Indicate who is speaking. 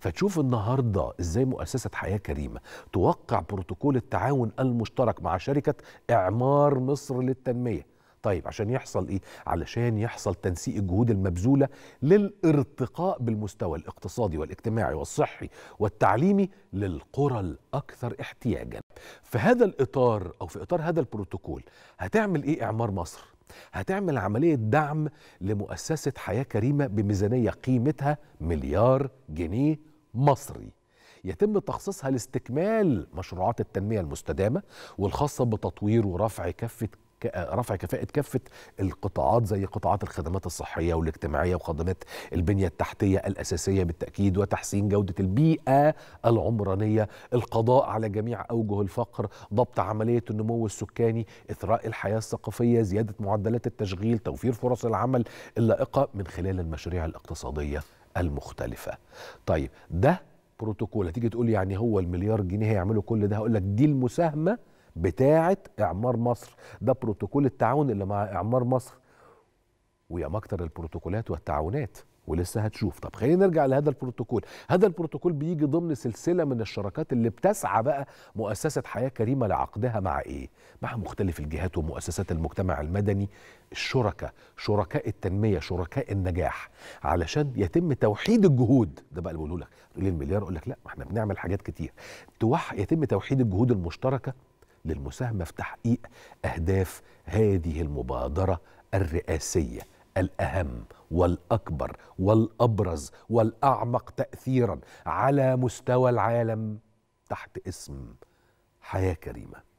Speaker 1: فتشوف النهارده ازاي مؤسسه حياه كريمه توقع بروتوكول التعاون المشترك مع شركه اعمار مصر للتنميه طيب عشان يحصل ايه علشان يحصل تنسيق الجهود المبذوله للارتقاء بالمستوى الاقتصادي والاجتماعي والصحي والتعليمي للقرى الاكثر احتياجا في هذا الاطار او في اطار هذا البروتوكول هتعمل ايه اعمار مصر هتعمل عملية دعم لمؤسسة حياة كريمة بميزانية قيمتها مليار جنيه مصري يتم تخصيصها لاستكمال مشروعات التنمية المستدامة والخاصة بتطوير ورفع كافة رفع كفاءه كافه القطاعات زي قطاعات الخدمات الصحيه والاجتماعيه وخدمات البنيه التحتيه الاساسيه بالتاكيد وتحسين جوده البيئه العمرانيه، القضاء على جميع اوجه الفقر، ضبط عمليه النمو السكاني، اثراء الحياه الثقافيه، زياده معدلات التشغيل، توفير فرص العمل اللائقه من خلال المشاريع الاقتصاديه المختلفه. طيب ده بروتوكول هتيجي تقول يعني هو المليار جنيه هيعملوا كل ده هقول لك دي المساهمه بتاعه اعمار مصر ده بروتوكول التعاون اللي مع اعمار مصر ويا مكتر البروتوكولات والتعاونات ولسه هتشوف طب خلينا نرجع لهذا البروتوكول هذا البروتوكول بيجي ضمن سلسلة من الشراكات اللي بتسعى بقى مؤسسة حياة كريمة لعقدها مع إيه؟ مع مختلف الجهات ومؤسسات المجتمع المدني الشركاء شركاء التنمية شركاء النجاح علشان يتم توحيد الجهود ده بقى اللي بقوله لك تقول لي المليار أقول لك لا ما احنا بنعمل حاجات كتير توح... يتم توحيد الجهود المشتركة للمساهمه في تحقيق اهداف هذه المبادره الرئاسيه الاهم والاكبر والابرز والاعمق تاثيرا على مستوى العالم تحت اسم حياه كريمه